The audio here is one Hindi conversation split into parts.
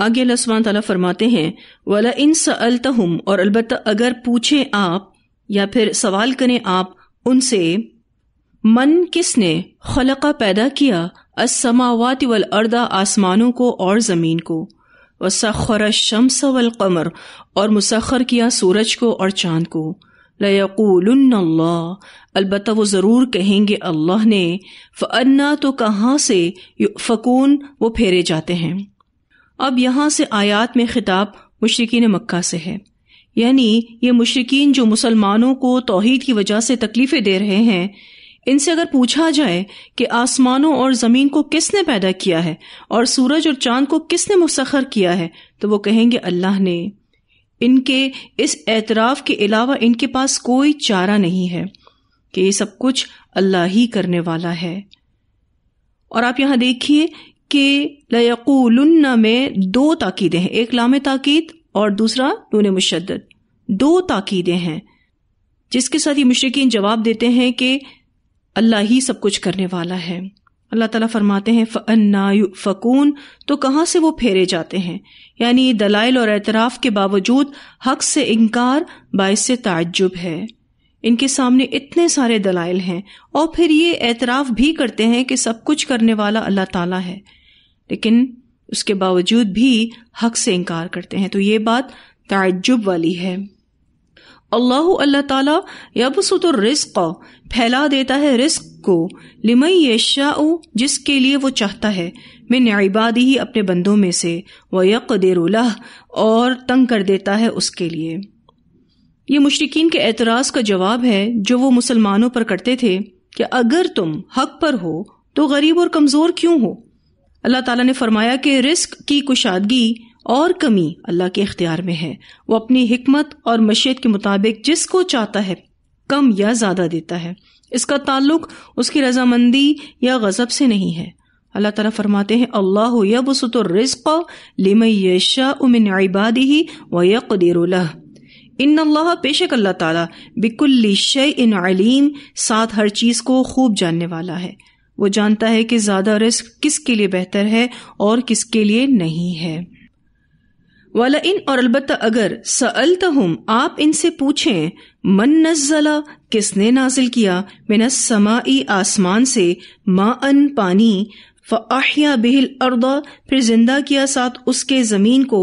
आगे लस्वान तला फरमाते हैं वला इन सअलतहुम और अलबत् अगर पूछे आप या फिर सवाल करें आप उनसे मन किसने खलका पैदा किया असमावात वल अर्दा आसमानों को और ज़मीन को वसखर शम्स वल कमर और मुसखर किया सूरज को और चांद को लकूल लयकूल अलबत् वो ज़रूर कहेंगे अल्लाह ने फ़न्ना तो कहाँ से फ़कून वो फेरे जाते हैं अब यहाँ से आयात में खिताब मुशरकिन मक्का से है यानी ये मुशरकिन जो मुसलमानों को तोहहीद की वजह से तकलीफ़ें दे रहे हैं इनसे अगर पूछा जाए कि आसमानों और ज़मीन को किसने पैदा किया है और सूरज और चांद को किसने मुसखर किया है तो वो कहेंगे अल्लाह ने इनके इस एतराफ़ के अलावा इनके पास कोई चारा नहीं है कि ये सब कुछ अल्लाह ही करने वाला है और आप यहां देखिए कि लयकुलन्ना में दो ताकीदें हैं एक लाम ताकीद और दूसरा नून मुशद दो ताकीदें हैं जिसके साथ ये मुशरकिन जवाब देते हैं कि अल्लाह ही सब कुछ करने वाला है अल्लाह ताला फरमाते हैं फ़न्ना फ़कून तो कहाँ से वो फेरे जाते हैं यानी दलाइल और एतराफ़ के बावजूद हक से इनकार बायस ताजुब है इनके सामने इतने सारे दलाइल हैं और फिर ये एतराफ़ भी करते हैं कि सब कुछ करने वाला अल्लाह ताला है लेकिन उसके बावजूद भी हक से इनकार करते हैं तो ये बात ताज्जुब वाली है अल्लाह अल्लाह ताला रिस्क फैला देता है रिस्क को लिमई यशा जिसके लिए वो चाहता है मैं इबादी ही अपने बंदों में से यक देरुलह और तंग कर देता है उसके लिए ये मुश्रकिन के एतराज़ का जवाब है जो वो मुसलमानों पर करते थे कि अगर तुम हक पर हो तो गरीब और कमज़ोर क्यों हो अल्लाह ताला ने फरमाया कि रिस्क की कुशादगी और कमी अल्लाह के अख्तियार में है वो अपनी हिकमत और मशीत के मुताबिक जिसको चाहता है कम या ज्यादा देता है इसका ताल्लुक उसकी रजामंदी या गजब से नहीं है अल्लाह ताला फरमाते हैं अल्लाह यबसुतुर्रिज़्क़ लिमन यशाअ मिन इबादिही व यक़दिरु इन अल्लाह बेशक अल्लाह ताला बिकुल्ली शयइन अलीम साथ हर चीज को खूब जानने वाला है वो जानता है कि ज्यादा रिस्क किसके लिए बेहतर है और किसके लिए नहीं है वाला इन और अलबत् अगर सअलत हम आप इनसे पूछें मन नजला किसने नाजिल किया बिना समाई आसमान से मा अन पानी फ़ाहिया बिहिल अर्दा फिर जिंदा किया साथ उसके ज़मीन को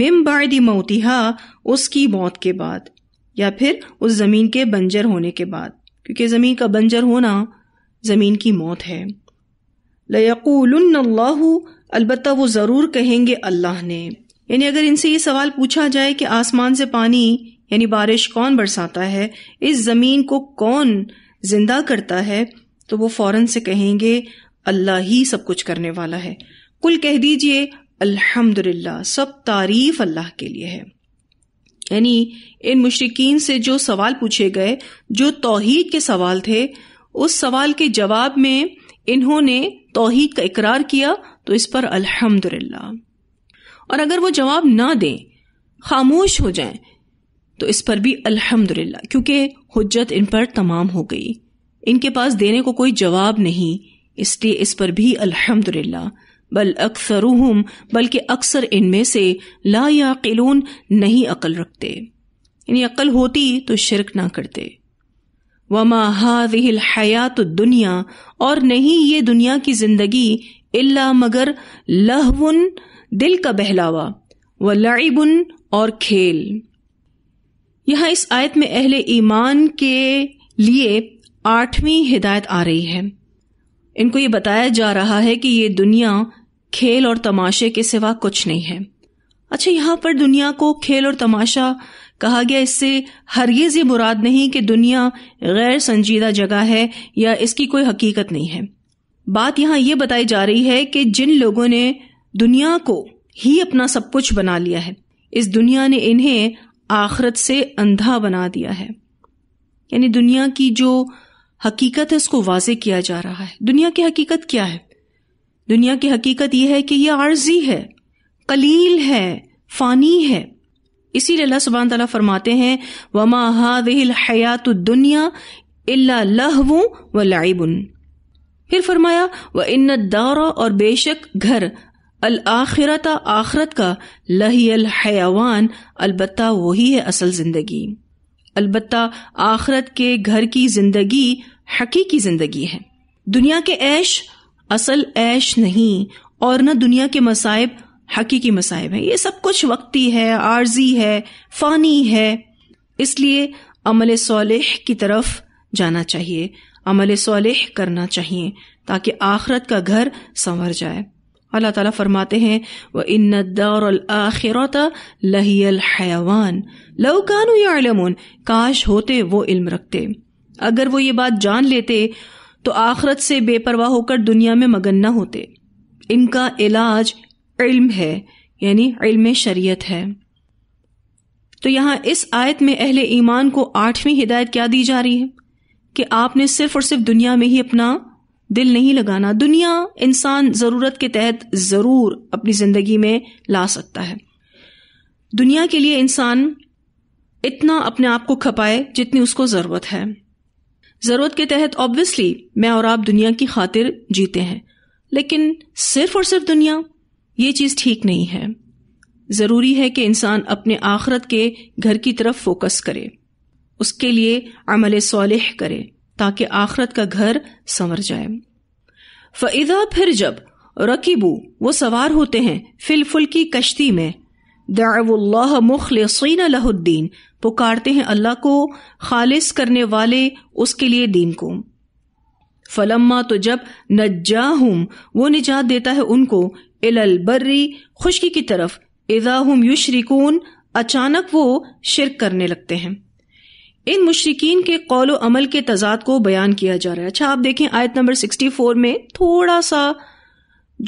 मिम बायदी मोतिहा उसकी मौत के बाद या फिर उस ज़मीन के बंजर होने के बाद क्योंकि ज़मीन का बंजर होना ज़मीन की मौत है लयकुल्लाह अलबत् वो ज़रूर कहेंगे अल्लाह ने यानी अगर इनसे ये सवाल पूछा जाए कि आसमान से पानी यानी बारिश कौन बरसाता है इस ज़मीन को कौन जिंदा करता है तो वो फ़ौरन से कहेंगे अल्लाह ही सब कुछ करने वाला है कुल कह दीजिए अल्हम्दुलिल्लाह सब तारीफ अल्लाह के लिए है यानी इन मुशरकिन से जो सवाल पूछे गए जो तोहहीद के सवाल थे उस सवाल के जवाब में इन्होंने तोहहीद का इकरार किया तो इस पर अल्हम्दुलिल्लाह और अगर वो जवाब ना दें खामोश हो जाएं तो इस पर भी अल्हम्दुलिल्लाह क्योंकि हजत इन पर तमाम हो गई इनके पास देने को कोई जवाब नहीं इसलिए इस पर भी अल्हम्दुलिल्लाह बल अक्सर बल्कि अक्सर इनमें से ला या किलून नहीं अकल रखते इन्हें अकल होती तो शिरक ना करते वमा हादिल हयात दुनिया और नहीं ये दुनिया की जिंदगी इल्ला मगर लहवन दिल का बहलावा व लाइबुन और खेल यहाँ इस आयत में अहले ईमान के लिए आठवीं हिदायत आ रही है इनको ये बताया जा रहा है कि ये दुनिया खेल और तमाशे के सिवा कुछ नहीं है अच्छा यहाँ पर दुनिया को खेल और तमाशा कहा गया इससे हरगिज़ ये मुराद नहीं कि दुनिया गैर संजीदा जगह है या इसकी कोई हकीकत नहीं है बात यहां यह बताई जा रही है कि जिन लोगों ने दुनिया को ही अपना सब कुछ बना लिया है इस दुनिया ने इन्हें आखरत से अंधा बना दिया है यानी दुनिया की जो हकीकत है उसको वाजे किया जा रहा है दुनिया की हकीकत क्या है दुनिया की हकीकत यह है कि यह आर्जी है कलील है फानी है इसीलिए अल्लाह सुबहान तला फरमाते हैं वमा हादिल हयात दुनिया इल्ला लहवू व लाइबुन फिर फरमाया व इन दारा और बेशक घर अल आखिरत आखरत का लही अल हयावान अलबत्ता वही है असल जिंदगी अलबत्ता आखरत के घर की जिंदगी हकीकी जिंदगी है दुनिया के ऐश असल ऐश नहीं और न दुनिया के मसाइब हकीकी मसाइब हैं ये सब कुछ वक्ती है आर्जी है फ़ानी है इसलिए अमल सोलह की तरफ जाना चाहिए अमल सोलह करना चाहिए ताकि आखरत का घर संवर जाए अल्लाह ताला फरमाते हैं वह इन दौरत लहियल हयावान लवकान काश होते वो इल्म रखते अगर वो ये बात जान लेते तो आखरत से बेपरवाह होकर दुनिया में मगन न होते इनका इलाज इल्म है यानी इल्म शरीयत है तो यहां इस आयत में अहले ईमान को आठवीं हिदायत क्या दी जा रही है कि आपने सिर्फ और सिर्फ दुनिया में ही अपना दिल नहीं लगाना दुनिया इंसान जरूरत के तहत जरूर अपनी जिंदगी में ला सकता है दुनिया के लिए इंसान इतना अपने आप को खपाए जितनी उसको जरूरत है जरूरत के तहत ऑब्वियसली मैं और आप दुनिया की खातिर जीते हैं लेकिन सिर्फ और सिर्फ दुनिया ये चीज़ ठीक नहीं है ज़रूरी है कि इंसान अपने आखरत के घर की तरफ फोकस करे उसके लिए अमल सोलह करे ताकि आखरत का घर संवर जाए फ़ैदा फिर जब रकीबू वो सवार होते हैं फिलफुल की कश्ती में दाउल्लाह मुखल लहुद्दीन पुकारते हैं अल्लाह को खालिस करने वाले उसके लिए दीन को फलम्मा तो जब नज्जा वो निजात देता है उनको इलल बर्री खुशकी की तरफ हम युशरिकून अचानक वो शिरक करने लगते हैं इन मुशरकिन के कौल अमल के तजाद को बयान किया जा रहा है अच्छा आप देखें आयत नंबर सिक्सटी फोर में थोड़ा सा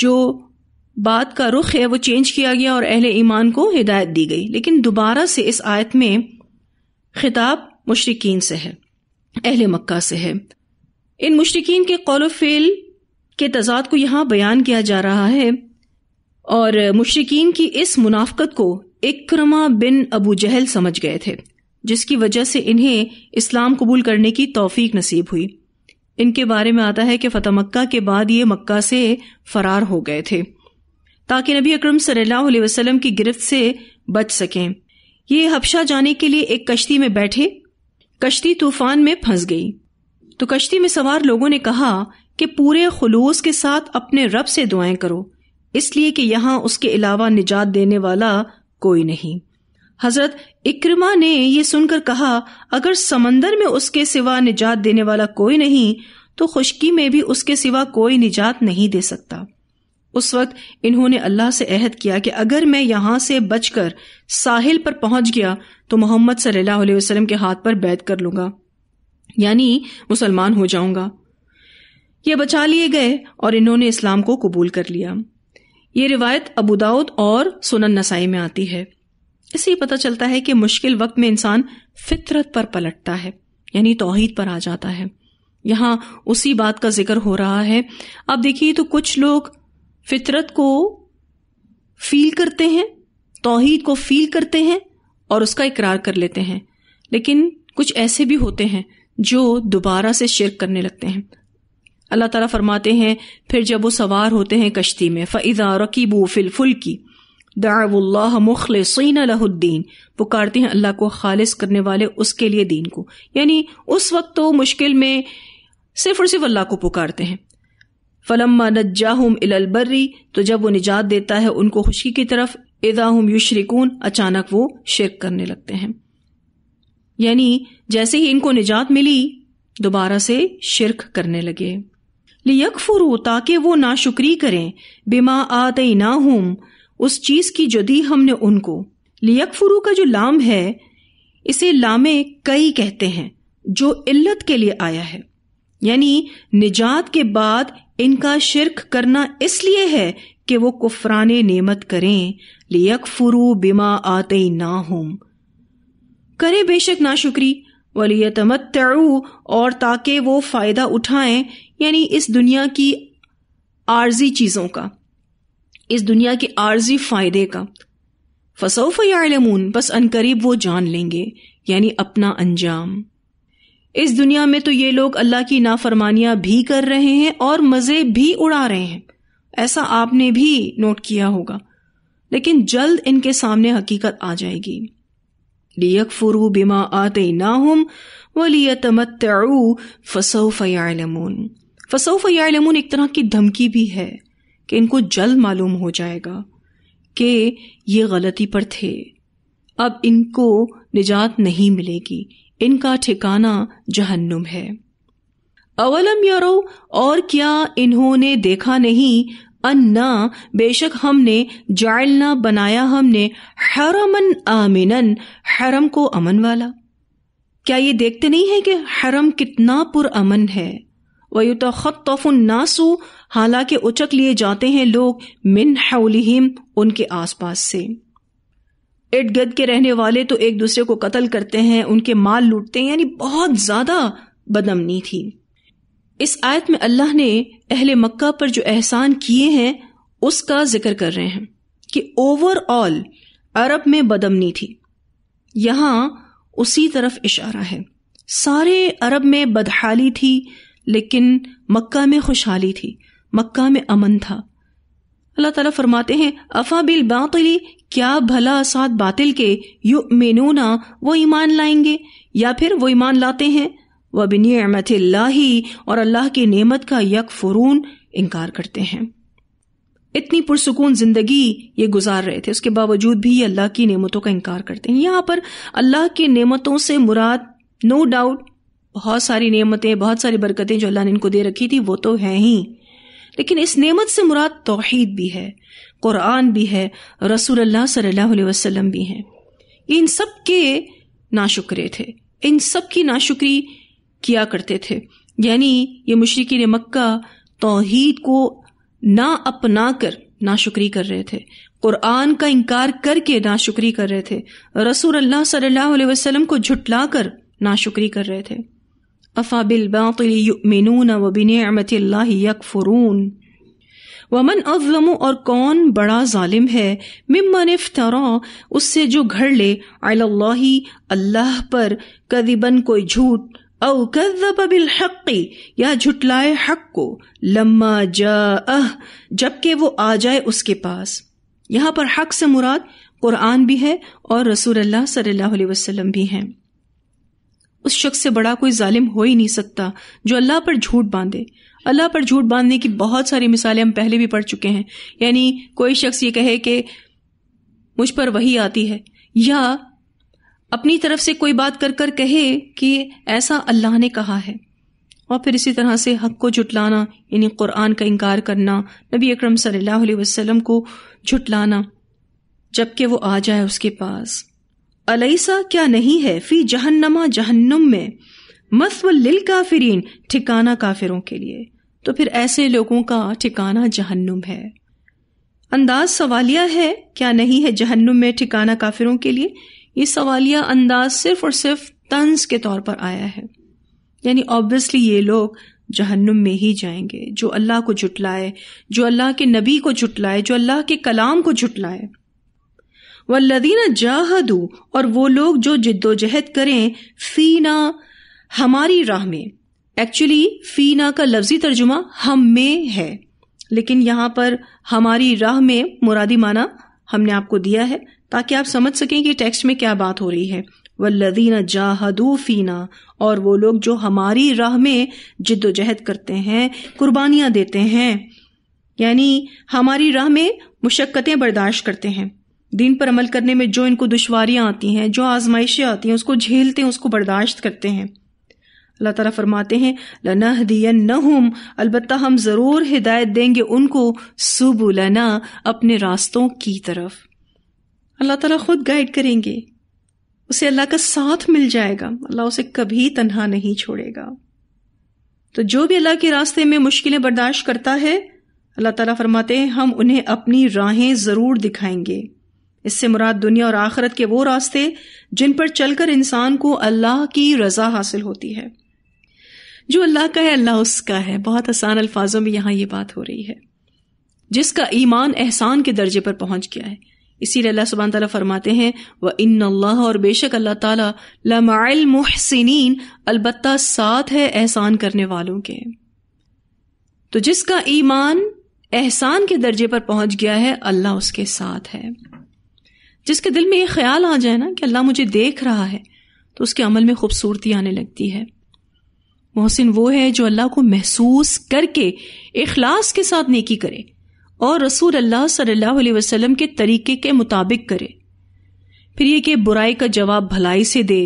जो बात का रुख है वो चेंज किया गया और अहल ईमान को हिदायत दी गई लेकिन दोबारा से इस आयत में खिताब मुशरकिन से है अहल मक्का से है इन मुशरकिन के कौल फेल के तजाद को यहाँ बयान किया जा रहा है और मुशरकिन की इस मुनाफ्त को इक्रमा बिन अबू जहल समझ गए थे जिसकी वजह से इन्हें इस्लाम कबूल करने की तोफीक नसीब हुई इनके बारे में आता है कि फतेह मक्का के बाद ये मक्का से फरार हो गए थे ताकि नबी अक्रम सल्लल्लाहु वसल्लम की गिरफ्त से बच सकें ये हफशा जाने के लिए एक कश्ती में बैठे कश्ती तूफान में फंस गई तो कश्ती में सवार लोगों ने कहा कि पूरे खलूस के साथ अपने रब से दुआएं करो इसलिए कि यहां उसके अलावा निजात देने वाला कोई नहीं हजरत इक्रमा ने यह सुनकर कहा अगर समंदर में उसके सिवा निजात देने वाला कोई नहीं तो खुशकी में भी उसके सिवा कोई निजात नहीं दे सकता उस वक्त इन्होंने अल्लाह से अहद किया कि अगर मैं यहां से बचकर साहिल पर पहुंच गया तो मोहम्मद सल्लल्लाहु अलैहि वसल्लम के हाथ पर बैत कर लूंगा यानी मुसलमान हो जाऊंगा ये बचा लिए गए और इन्होंने इस्लाम को कबूल कर लिया ये रिवायत अबू और सुनन नसाई में आती है इसे पता चलता है कि मुश्किल वक्त में इंसान फितरत पर पलटता है यानी तोहहीद पर आ जाता है यहां उसी बात का जिक्र हो रहा है अब देखिए तो कुछ लोग फितरत को फील करते हैं तोहहीद को फील करते हैं और उसका इकरार कर लेते हैं लेकिन कुछ ऐसे भी होते हैं जो दोबारा से शिरक करने लगते हैं अल्लाह तला फरमाते हैं फिर जब वो सवार होते हैं कश्ती में फ़ैज़ा रकीबू फिलफुल की मुखल मुखलसिन अलहुद्दीन पुकारते हैं अल्लाह को खालिज करने वाले उसके लिए दीन को यानी उस वक्त तो मुश्किल में सिर्फ और सिर्फ अल्लाह को पुकारते हैं फलम नज्जाहुम इलबर्री तो जब वो निजात देता है उनको खुशी की तरफ इदाहुम युशरिकून अचानक वो शिरक करने लगते हैं यानी जैसे ही इनको निजात मिली दोबारा से शिरक करने लगे फुरू ताकि वो ना शुक्री करें बिमा आते ना हूं उस चीज की जो दी हमने उनको लियकफुरू का जो लाम है इसे लामे कई कहते हैं जो इल्लत के लिए आया है यानी निजात के बाद इनका शिरक करना इसलिए है कि वो कुफराने नेमत करें लियकफुरू बिमा आते ना हूं करें बेशक ना शुक्री वली तमत्तु और ताकि वो फ़ायदा उठाएं यानी इस दुनिया की आर्जी चीज़ों का इस दुनिया के आर्जी फ़ायदे का फसौफ यालमून बस अनकरीब वो जान लेंगे यानी अपना अंजाम इस दुनिया में तो ये लोग अल्लाह की नाफरमानियां भी कर रहे हैं और मज़े भी उड़ा रहे हैं ऐसा आपने भी नोट किया होगा लेकिन जल्द इनके सामने हकीकत आ जाएगी लियकफुरु बिमा आते नाहम वलियतमत्तऊ फसौफ यालमून फसौफ यालमून एक तरह की धमकी भी है कि इनको जल्द मालूम हो जाएगा कि ये गलती पर थे अब इनको निजात नहीं मिलेगी इनका ठिकाना जहन्नुम है अवलम यारो और क्या इन्होंने देखा नहीं अन्ना बेशक हमने जायलना बनाया हमने हरमन आमिनन हरम को अमन वाला क्या ये देखते नहीं है कि हरम कितना पुरअमन है तो खत वयुतफ़ुन्नासु हालांकि उचक लिए जाते हैं लोग मिन हौलिहिम उनके आसपास से इर्द गिर्द के रहने वाले तो एक दूसरे को कत्ल करते हैं उनके माल लूटते हैं यानी बहुत ज्यादा बदमनी थी इस आयत में अल्लाह ने अहल मक्का पर जो एहसान किए हैं उसका जिक्र कर रहे हैं कि ओवरऑल अरब में बदमनी थी यहां उसी तरफ इशारा है सारे अरब में बदहाली थी लेकिन मक्का में खुशहाली थी मक्का में अमन था अल्लाह ताला फरमाते हैं अफा बिल बातली क्या भला साथ बातिल के यु मेनूना वो ईमान लाएंगे या फिर वो ईमान लाते हैं वबिन अमत और अल्लाह की नेमत का यक फ़रून इनकार करते हैं इतनी पुरसकून जिंदगी ये गुजार रहे थे उसके बावजूद भी ये अल्लाह की नेमतों का इनकार करते हैं यहां पर अल्लाह की नेमतों से मुराद नो डाउट बहुत सारी नेमतें बहुत सारी बरकतें जो अल्लाह ने इनको दे रखी थी वो तो है ही लेकिन इस नेमत से मुराद तोहहीद भी है कुरान भी है रसूल अल्लाह सल्लल्लाहु अलैहि वसल्लम भी हैं इन सब के नाशुक्रे थे इन सब की नाशुक्री किया करते थे यानी ये ने मक्का तोहहीद को ना अपना कर नाशुक्री कर रहे थे कुरान का इनकार करके नाशुक्री कर रहे थे रसूल अल्लाह सल्लल्लाहु अलैहि वसल्लम को झुटला कर नाशुक्री कर रहे थे अफा बिलबामिन वबिनमत यकफरून वमन अवलम और कौन बड़ा जालिम है मिम्मन उससे जो घर ले अल्लाह पर कदीबन कोई झूठ औ बिल हक़ी या झुटलाए हक को लम्मा जा जबकि वो आ जाए उसके पास यहाँ पर हक से मुराद कुरान भी है और रसूल अल्लाह सल्लल्लाहु अलैहि वसल्लम भी हैं उस शख्स से बड़ा कोई जालिम हो ही नहीं सकता जो अल्लाह पर झूठ बांधे अल्लाह पर झूठ बांधने की बहुत सारी मिसालें हम पहले भी पढ़ चुके हैं यानी कोई शख्स ये कहे कि मुझ पर वही आती है या अपनी तरफ से कोई बात कर कर कहे कि ऐसा अल्लाह ने कहा है और फिर इसी तरह से हक को जुटलाना यानी कुरान का इनकार करना नबी अकरम सल्लल्लाहु अलैहि वसल्लम को झुटलाना जबकि वो आ जाए उसके पास अलैसा क्या नहीं है फी जहन्नमा जहन्नुम में मसवल काफिरीन ठिकाना काफिरों के लिए तो फिर ऐसे लोगों का ठिकाना जहन्नुम है अंदाज सवालिया है क्या नहीं है जहन्नुम में ठिकाना काफिरों के लिए ये सवालिया अंदाज सिर्फ और सिर्फ तंज के तौर पर आया है यानी ऑब्वियसली ये लोग जहन्नुम में ही जाएंगे जो अल्लाह को जुटलाए जो अल्लाह के नबी को जुटलाए जो अल्लाह के कलाम को जुटलाए वल्लदीना जाहदू और वो लोग जो जिद्दोजहद करें फीना हमारी राह में एक्चुअली फीना का लफ्जी तर्जुमा हम में है लेकिन यहां पर हमारी राह में मुरादी माना हमने आपको दिया है ताकि आप समझ सकें कि टेक्स्ट में क्या बात हो रही है वल्लदीना जाहदू फीना और वो लोग जो हमारी राह में जिद्दोजहद करते हैं कुर्बानियां देते हैं यानी हमारी राह में मुशक्क़तें बर्दाश्त करते हैं दिन पर अमल करने में जो इनको दुश्वारियां आती हैं जो आजमाइशें आती हैं उसको झेलते हैं उसको बर्दाश्त करते हैं अल्लाह तला फरमाते हैं लनह न हम अलबत् हम ज़रूर हिदायत देंगे उनको सुबुलना अपने रास्तों की तरफ अल्लाह ताला खुद गाइड करेंगे उसे अल्लाह का साथ मिल जाएगा अल्लाह उसे कभी तन्हा नहीं छोड़ेगा तो जो भी अल्लाह के रास्ते में मुश्किलें बर्दाश्त करता है अल्लाह तला फरमाते हैं हम उन्हें अपनी राहें ज़रूर दिखाएंगे इससे मुराद दुनिया और आखरत के वो रास्ते जिन पर चलकर इंसान को अल्लाह की रजा हासिल होती है जो अल्लाह का है अल्लाह उसका है बहुत आसान अल्फाजों में यहां ये बात हो रही है जिसका ईमान एहसान के दर्जे पर पहुंच गया है इसीलिए अल्लाह सुबहान ताला फरमाते हैं व इन अल्लाह और बेशक अल्लाह ताला लमाइल मुहसिन अलबत्ता साथ है एहसान करने वालों के तो जिसका ईमान एहसान के दर्जे पर पहुंच गया है अल्लाह उसके साथ है जिसके दिल में ये ख्याल आ जाए ना कि अल्लाह मुझे देख रहा है तो उसके अमल में खूबसूरती आने लगती है मोहसिन वो है जो अल्लाह को महसूस करके इखलास के साथ नेकी करे और रसूल अल्लाह सल्लल्लाहु अलैहि वसल्लम के तरीके के मुताबिक करे फिर ये कि बुराई का जवाब भलाई से दे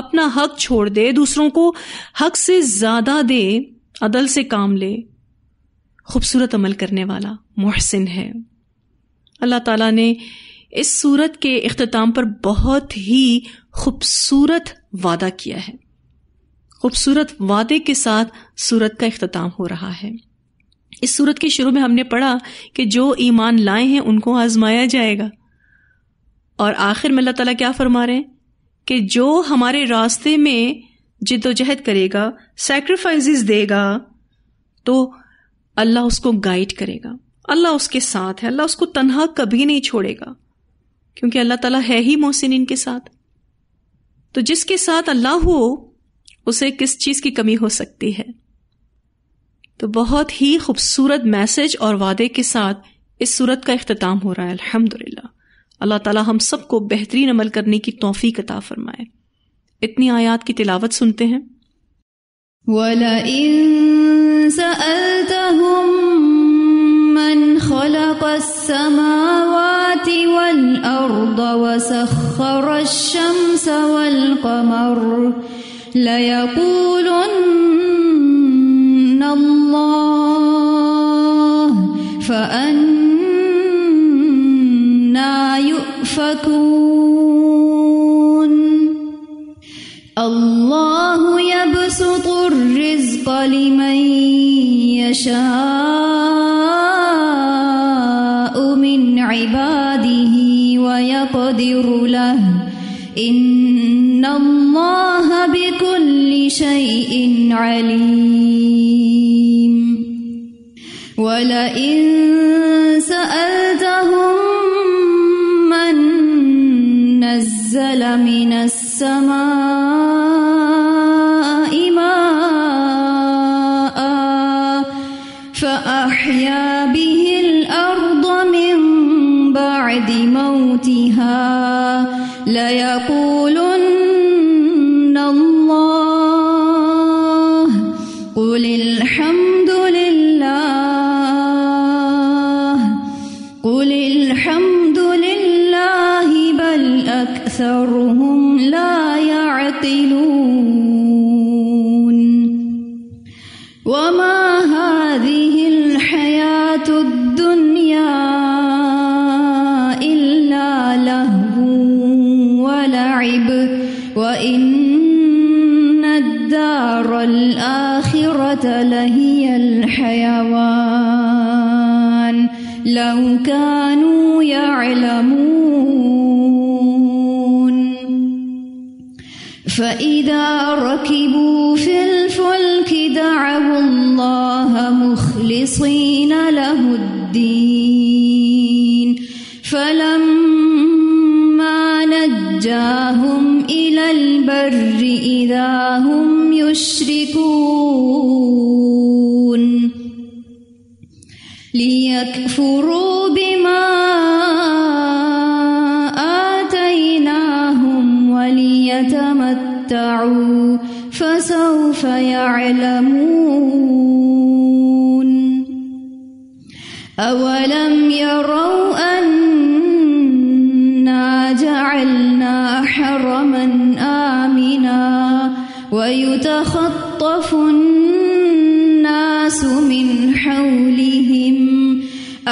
अपना हक छोड़ दे दूसरों को हक से ज्यादा दे अदल से काम ले खूबसूरत अमल करने वाला मोहसिन है अल्लाह ताला ने इस सूरत के अख्ताम पर बहुत ही खूबसूरत वादा किया है खूबसूरत वादे के साथ सूरत का अख्ताम हो रहा है इस सूरत के शुरू में हमने पढ़ा कि जो ईमान लाए हैं उनको आजमाया जाएगा और आखिर में अल्लाह ताला क्या फरमा रहे हैं कि जो हमारे रास्ते में जिदोजहद करेगा सेक्रीफाइस देगा तो अल्लाह उसको गाइड करेगा अल्लाह उसके साथ है अल्लाह उसको तनहा कभी नहीं छोड़ेगा क्योंकि अल्लाह ताला है ही मोहसिन इनके साथ तो जिसके साथ अल्लाह हो उसे किस चीज़ की कमी हो सकती है तो बहुत ही खूबसूरत मैसेज और वादे के साथ इस सूरत का अख्ताम हो रहा है अल्हम्दुलिल्लाह अल्लाह तला हम सबको बेहतरीन अमल करने की तोहफी कता फरमाए इतनी आयात की तिलावत सुनते हैं من فأنا يؤفكون الله يبسط الرزق لمن يشاء من عباده ويقدر له إن الله بكل شيء عليم ولئن سألتهم من نزل من السماء يعقلون وما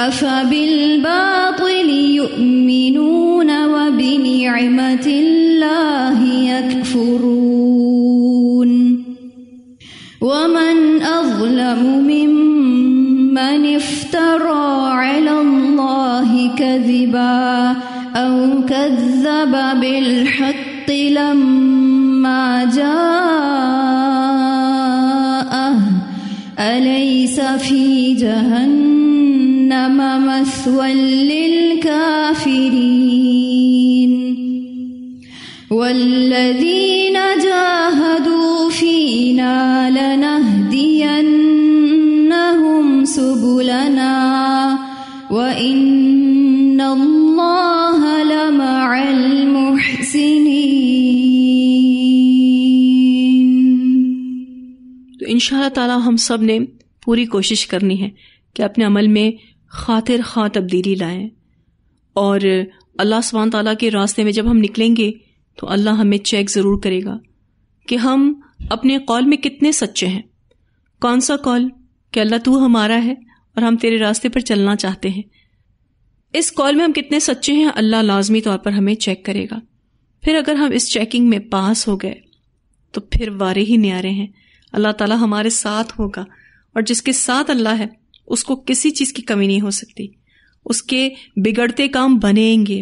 أفبالباطل يؤمنون وبنعمة الله يكفرون ومن أظلم ممن افترى على الله كذبا أو كذب بالحق لما جاءه أليس في جهنم مثوى للكافرين والذين جاهدوا فينا لنهدينهم سبلنا وإن الله لمع المحسنين तो इन ताला हम सब ने पूरी कोशिश करनी है कि अपने अमल में खातिर खां तब्दीली लाएं और अल्लाह स्वान ताला के रास्ते में जब हम निकलेंगे तो अल्लाह हमें चेक ज़रूर करेगा कि हम अपने कौल में कितने सच्चे हैं कौन सा कौल कि अल्लाह तू हमारा है और हम तेरे रास्ते पर चलना चाहते हैं इस कॉल में हम कितने सच्चे हैं अल्लाह लाजमी तौर पर हमें चेक करेगा फिर अगर हम इस चेकिंग में पास हो गए तो फिर वारे ही न्यारे हैं अल्लाह ताला हमारे साथ होगा और जिसके साथ अल्लाह है उसको किसी चीज की कमी नहीं हो सकती उसके बिगड़ते काम बनेंगे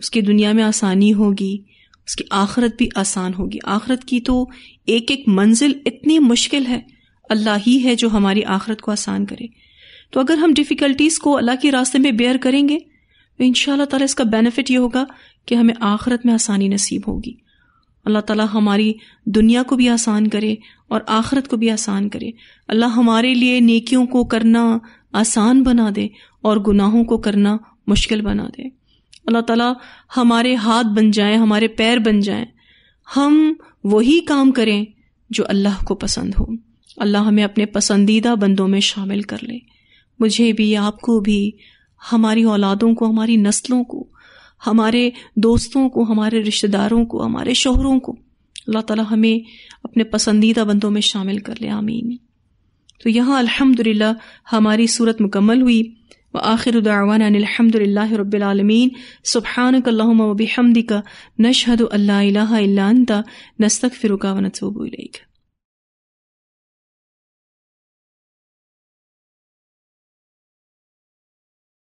उसकी दुनिया में आसानी होगी उसकी आखरत भी आसान होगी आखरत की तो एक एक मंजिल इतनी मुश्किल है अल्लाह ही है जो हमारी आखरत को आसान करे तो अगर हम डिफ़िकल्टीज़ को अल्लाह के रास्ते में बेयर करेंगे तो इन ताला इसका बेनिफिट ये होगा कि हमें आखरत में आसानी नसीब होगी अल्लाह ताला हमारी दुनिया को भी आसान करे और आखरत को भी आसान करे अल्लाह हमारे लिए नेकियों को करना आसान बना दे और गुनाहों को करना मुश्किल बना दे अल्लाह ताला हमारे हाथ बन जाए हमारे पैर बन जाए हम वही काम करें जो अल्लाह को पसंद हो अल्लाह हमें अपने पसंदीदा बंदों में शामिल कर ले मुझे भी आपको भी हमारी औलादों को हमारी नस्लों को हमारे दोस्तों को हमारे रिश्तेदारों को हमारे शोहरों को अल्लाह ताला हमें अपने पसंदीदा बंदों में शामिल कर ले आमीन तो यहाँ अल्हम्दुलिल्लाह हमारी सूरत मुकम्मल हुई व आखिर उदावानहमदिल्ला रबालमीन सुबहानकल्लम वबिहमदिका नशहद अल्ला इलाहा इल्ला अंता नस्तक फिरुका व नतूबु इलैका